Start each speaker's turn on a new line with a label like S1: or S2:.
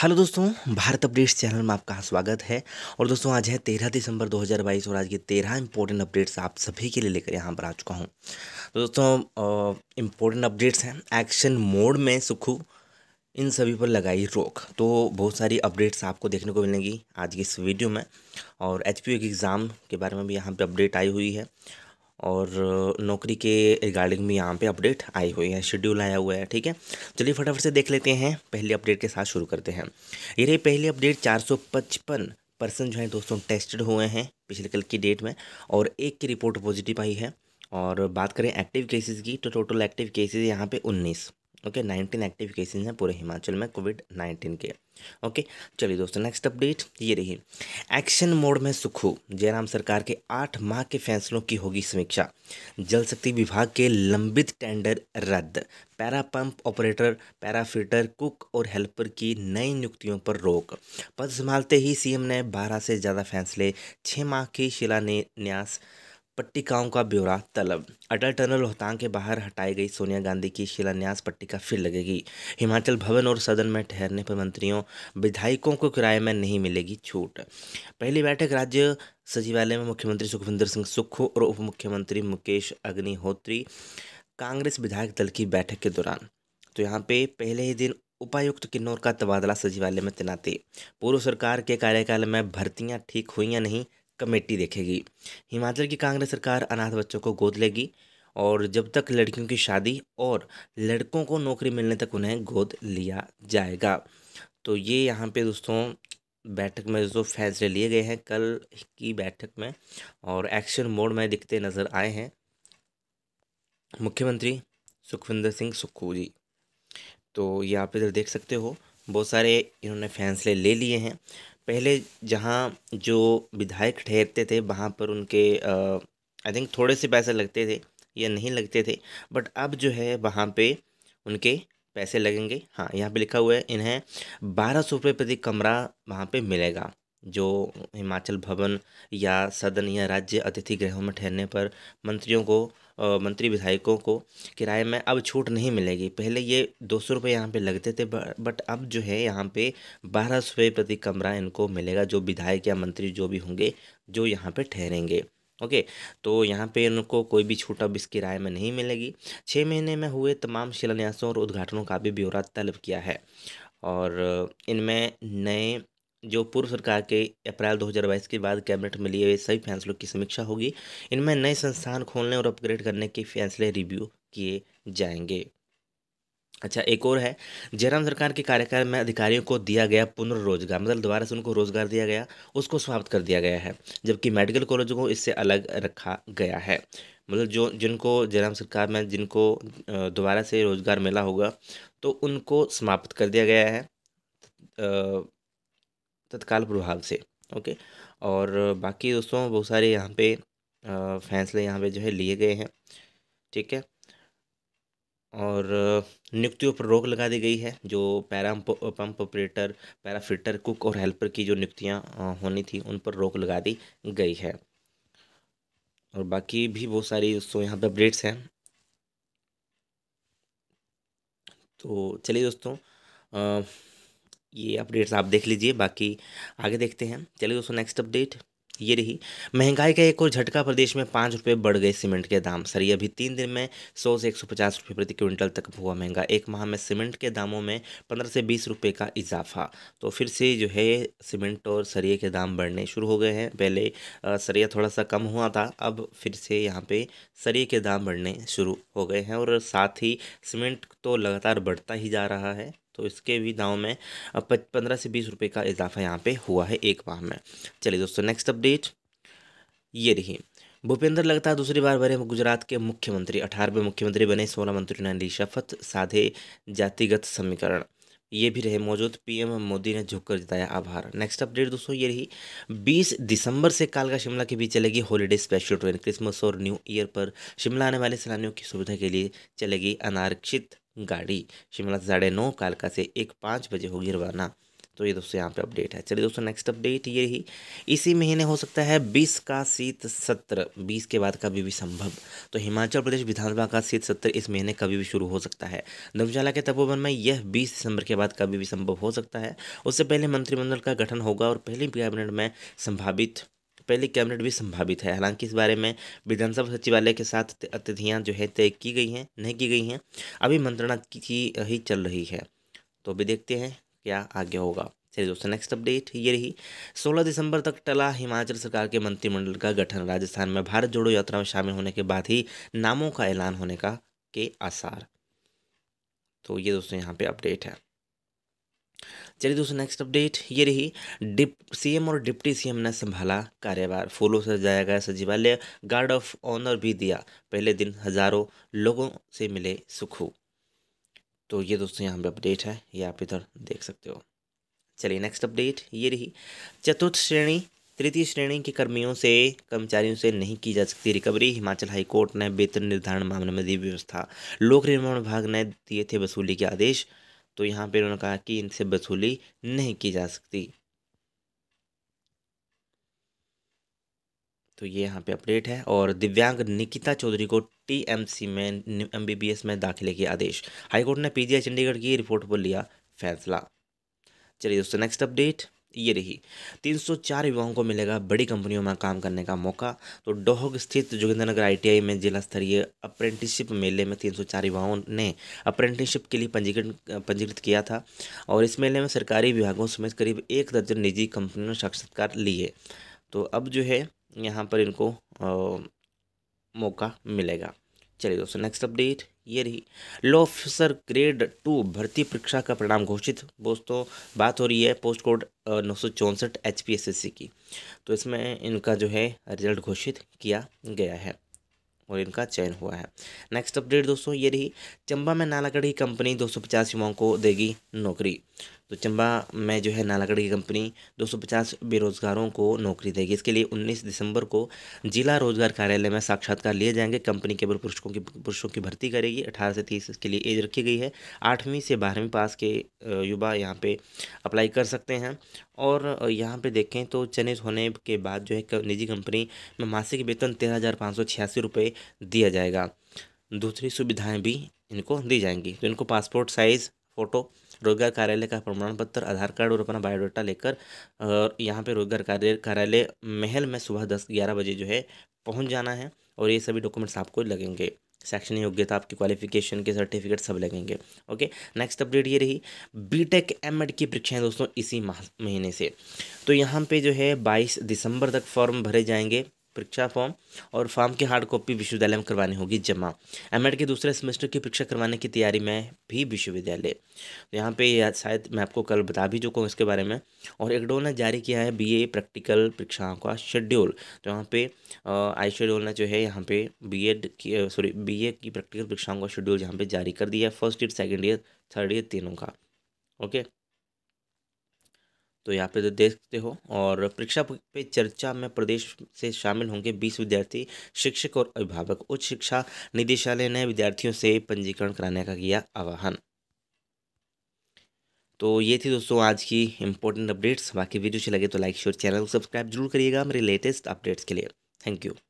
S1: hello दोस्तों Bharat updates channel में आपका स्वागत है और दोस्तों आज है तेरह दिसंबर 2022 और आज के तेरह इंपॉर्टेंट अपडेट्स आप सभी के लिए लेकर यहाँ पर आ चुका हूँ तो दोस्तों इम्पोर्टेंट अपडेट्स हैं एक्शन मोड में सुखू इन सभी पर लगाई रोक तो बहुत सारी अपडेट्स आपको देखने को मिलेंगी आज की इस वीडियो में और एच के एग्ज़ाम के बारे में भी यहाँ पर अपडेट आई हुई है और नौकरी के रिगार्डिंग में यहाँ पे अपडेट आई हुई है शेड्यूल आया हुआ है ठीक है चलिए फटाफट से देख लेते हैं पहली अपडेट के साथ शुरू करते हैं ये रही पहली अपडेट चार सौ पचपन पर्सन जो है दोस्तों टेस्टेड हुए हैं पिछले कल की डेट में और एक की रिपोर्ट पॉजिटिव आई है और बात करें एक्टिव केसेस की तो टोटल एक्टिव केसेज यहाँ पर उन्नीस ओके नाइनटीन एक्टिव केसेज हैं पूरे हिमाचल में कोविड नाइन्टीन के ओके चलिए दोस्तों नेक्स्ट अपडेट ये रही एक्शन मोड में सुखू जयराम सरकार के आठ माह के फैसलों की होगी समीक्षा जल शक्ति विभाग के लंबित टेंडर रद्द para pump operator para fitter cook और हेल्पर की नई नियुक्तियों पर रोक पद संभालते ही सीएम ने बारह से ज़्यादा फैसले छः माह की शिलान्यास पट्टिकाओं का ब्यौरा तलब अटल टनल रोहतांग के बाहर हटाई गई सोनिया गांधी की शिलान्यास पट्टिका फिर लगेगी हिमाचल भवन और सदन में ठहरने पर मंत्रियों विधायकों को किराए में नहीं मिलेगी छूट पहली बैठक राज्य सचिवालय में मुख्यमंत्री सुखविंदर सिंह सुक्खू और उप मुख्यमंत्री मुकेश अग्निहोत्री कांग्रेस विधायक दल की बैठक के दौरान तो यहाँ पे पहले ही दिन उपायुक्त किन्नौर का तबादला सचिवालय में तैनाती पूर्व सरकार के कार्यकाल में भर्तियाँ ठीक हुई या नहीं कमेटी देखेगी हिमाचल की कांग्रेस सरकार अनाथ बच्चों को गोद लेगी और जब तक लड़कियों की शादी और लड़कों को नौकरी मिलने तक उन्हें गोद लिया जाएगा तो ये यहाँ पे दोस्तों बैठक में जो फैसले लिए गए हैं कल की बैठक में और एक्शन मोड में दिखते नज़र आए हैं मुख्यमंत्री सुखविंदर सिंह सुक्खू जी तो ये आप इधर देख सकते हो बहुत सारे इन्होंने फैसले ले लिए हैं पहले जहाँ जो विधायक ठहरते थे वहाँ पर उनके आई थिंक थोड़े से पैसे लगते थे या नहीं लगते थे बट अब जो है वहाँ पे उनके पैसे लगेंगे हाँ यहाँ पे लिखा हुआ है इन्हें बारह सौ रुपये प्रति कमरा वहाँ पे मिलेगा जो हिमाचल भवन या सदन या राज्य अतिथि गृहों में ठहरने पर मंत्रियों को मंत्री विधायकों को किराए में अब छूट नहीं मिलेगी पहले ये दो सौ रुपये यहाँ पर लगते थे बट अब जो है यहाँ पे बारह सौ रुपये प्रति कमरा इनको मिलेगा जो विधायक या मंत्री जो भी होंगे जो यहाँ पर ठहरेंगे ओके तो यहाँ पे इनको कोई भी छूट अब इस किराए में नहीं मिलेगी छः महीने में हुए तमाम शिलान्यासों और उद्घाटनों का भी ब्यौरा तलब किया है और इनमें नए जो पूर्व सरकार के अप्रैल 2022 के बाद कैबिनेट में लिए हुए सभी फैसलों की समीक्षा होगी इनमें नए संस्थान खोलने और अपग्रेड करने के फैसले रिव्यू किए जाएंगे अच्छा एक और है जयराम सरकार के कार्यकाल में अधिकारियों को दिया गया पुनर्रोजगार मतलब दोबारा से उनको रोजगार दिया गया उसको समाप्त कर दिया गया है जबकि मेडिकल कॉलेजों को इससे अलग रखा गया है मतलब जो जिनको जयराम सरकार में जिनको दोबारा से रोजगार मिला होगा तो उनको समाप्त कर दिया गया है तत्काल प्रभाव से ओके और बाकी दोस्तों बहुत सारे यहाँ पे फैसले यहाँ पे जो है लिए गए हैं ठीक है और नियुक्तियों पर रोक लगा दी गई है जो para pump operator para fitter cook और हेल्पर की जो नियुक्तियाँ होनी थी उन पर रोक लगा दी गई है और बाकी भी बहुत सारी दोस्तों यहाँ पे अपडेट्स हैं तो चलिए दोस्तों ये अपडेट्स आप देख लीजिए बाकी आगे देखते हैं चलिए दोस्तों नेक्स्ट अपडेट ये रही महंगाई का एक और झटका प्रदेश में पाँच रुपये बढ़ गए सीमेंट के दाम सर ये अभी तीन दिन में सौ से एक सौ पचास रुपये प्रति क्विंटल तक हुआ महंगा एक माह में सीमेंट के दामों में पंद्रह से बीस रुपये का इजाफा तो फिर से जो है सीमेंट और सरिये के दाम बढ़ने शुरू हो गए हैं पहले सरिया थोड़ा सा कम हुआ था अब फिर से यहाँ पर सरिये के दाम बढ़ने शुरू हो गए हैं और साथ ही सीमेंट तो लगातार बढ़ता ही जा रहा है तो इसके भी दाम में पंद्रह से बीस रुपये का इजाफा यहाँ पे हुआ है एक माह में चलिए दोस्तों नेक्स्ट अपडेट ये रही भूपेंद्र लगता दूसरी बार बने गुजरात के मुख्यमंत्री अठारहवें मुख्यमंत्री बने सोलह मंत्रियों ने ली शपथ साधे जातिगत समीकरण ये भी रहे मौजूद पीएम मोदी ने झुककर जताया आभार नेक्स्ट अपडेट दोस्तों ये रही 20 दिसंबर से कालका शिमला के बीच चलेगी हॉलीडे स्पेशल ट्रेन क्रिसमस और न्यू ईयर पर शिमला आने वाले सैलानियों की सुविधा के लिए चलेगी अनारक्षित गाड़ी शिमला से साढ़े नौ कालका से एक पाँच बजे होगी रवाना तो ये दोस्तों यहाँ पे अपडेट है चलिए दोस्तों नेक्स्ट अपडेट ये ही इसी महीने हो सकता है बीस का शीत सत्र बीस के बाद कभी भी संभव तो हिमाचल प्रदेश विधानसभा का शीत सत्र इस महीने कभी भी शुरू हो सकता है धर्मशाला के तपोवन में यह बीस दिसंबर के बाद कभी भी संभव हो सकता है उससे पहले मंत्रिमंडल का गठन होगा और पहली कैबिनेट में संभावित पहली कैबिनेट भी संभावित है हालांकि इस बारे में विधानसभा सचिवालय के साथ अतिथियाँ जो है तय की गई हैं नहीं की गई हैं अभी मंत्रणा की ही चल रही है तो अभी देखते हैं क्या आगे होगा चलिए दोस्तों नेक्स्ट अपडेट ये रही 16 दिसंबर तक टला हिमाचल सरकार के मंत्रिमंडल का गठन राजस्थान में भारत जोड़ो यात्रा में शामिल होने के बाद ही नामों का ऐलान होने का के आसार तो ये दोस्तों यहाँ पे अपडेट है चलिए दोस्तों नेक्स्ट अपडेट ये रही डिप सीएम और डिप्टी सीएम ने संभाला कार्यभार फूलों से जाया गया सचिवालय गार्ड ऑफ ऑनर भी दिया पहले दिन हजारों लोगों से मिले सुखू तो ये दोस्तों यहाँ पे अपडेट है ये आप इधर देख सकते हो चलिए नेक्स्ट अपडेट ये रही चतुर्थ श्रेणी तृतीय श्रेणी के कर्मियों से कर्मचारियों से नहीं की जा सकती रिकवरी हिमाचल हाईकोर्ट ने वेतन निर्धारण मामले में दी व्यवस्था लोक निर्माण विभाग ने दिए थे वसूली के आदेश तो यहाँ पर उन्होंने कहा कि इनसे वसूली नहीं की जा सकती तो ये यहाँ पे अपडेट है और दिव्यांग निकिता चौधरी को टीएमसी में एमबीबीएस में दाखिले के आदेश हाईकोर्ट ने पीजीआई चंडीगढ़ की रिपोर्ट पर लिया फैसला चलिए दोस्तों नेक्स्ट अपडेट ये रही 304 युवाओं को मिलेगा बड़ी कंपनियों में काम करने का मौका तो डोहग स्थित जोगिंद्रनगर आईटीआई में जिला स्तरीय अप्रेंटिसशिप मेले में 304 युवाओं ने अप्रेंटिसशिप के लिए पंजीकरण पंजीकृत किया था और इस मेले में सरकारी विभागों समेत करीब एक दर्जन निजी कंपनियों ने साक्षात्कार लिए तो अब जो है यहाँ पर इनको मौका मिलेगा चलिए दोस्तों नेक्स्ट अपडेट ये रही लॉ ऑफिसर ग्रेड टू भर्ती परीक्षा का परिणाम घोषित दोस्तों बात हो रही है पोस्ट कोड नौ सौ चौंसठ H P S S C की तो इसमें इनका जो है रिजल्ट घोषित किया गया है और इनका चयन हुआ है नेक्स्ट अपडेट दोस्तों ये रही चंबा में नालागढ़ी कंपनी दो सौ युवाओं को देगी नौकरी तो चंबा में जो है नालागढ़ की कंपनी 250 बेरोजगारों को नौकरी देगी इसके लिए 19 दिसंबर को जिला रोजगार कार्यालय में साक्षात्कार लिए जाएंगे कंपनी केवल पुरुषों की पुरुषों की भर्ती करेगी 18 से 30 इसके लिए एज रखी गई है आठवीं से बारहवीं पास के युवा यहाँ पे अप्लाई कर सकते हैं और यहाँ पे देखें तो चयनित होने के बाद जो है निजी कंपनी में मासिक वेतन तेरह हज़ार पाँच सौ छियासी रुपये दिया जाएगा दूसरी सुविधाएँ भी इनको दी जाएंगी तो इनको पासपोर्ट साइज़ फ़ोटो रोजगार कार्यालय का प्रमाण पत्र आधार कार्ड और अपना बायोडाटा लेकर और यहाँ पे रोजगार कार्य कार्यालय महल में सुबह दस ग्यारह बजे जो है पहुँच जाना है और ये सभी डॉक्यूमेंट्स आपको लगेंगे सेक्शन योग्यता आपकी क्वालिफिकेशन के सर्टिफिकेट सब लगेंगे ओके नेक्स्ट अपडेट ये रही बीटेक एमएड की परीक्षाएं दोस्तों इसी माह महीने से तो यहाँ पे जो है 22 दिसंबर तक फॉर्म भरे जाएंगे परीक्षा फॉर्म और फॉर्म की हार्ड कॉपी विश्वविद्यालय में करवानी होगी जमा एम के दूसरे सेमेस्टर की परीक्षा करवाने की तैयारी में भी विश्वविद्यालय तो यहाँ पे शायद मैं आपको कल बता भी चुका हूँ इसके बारे में और एकडो ने जारी किया है बीए प्रैक्टिकल परीक्षाओं का शेड्यूल तो यहाँ पे आई शेड्यूल ने जो है यहाँ पे बी की सॉरी बी की प्रैक्टिकल परीक्षाओं का शेड्यूल यहाँ पर जारी कर दिया है first year second year third year तीनों का ओके तो यहाँ पे तो देख सकते हो और परीक्षा पे चर्चा में प्रदेश से शामिल होंगे बीस विद्यार्थी शिक्षक और अभिभावक उच्च शिक्षा निदेशालय ने विद्यार्थियों से पंजीकरण कराने का किया आह्वान तो ये थी दोस्तों आज की इंपॉर्टेंट अपडेट्स बाकी वीडियो अच्छी लगे तो लाइक शेयर चैनल को सब्सक्राइब जरूर करिएगा मेरे लेटेस्ट अपडेट्स के लिए थैंक यू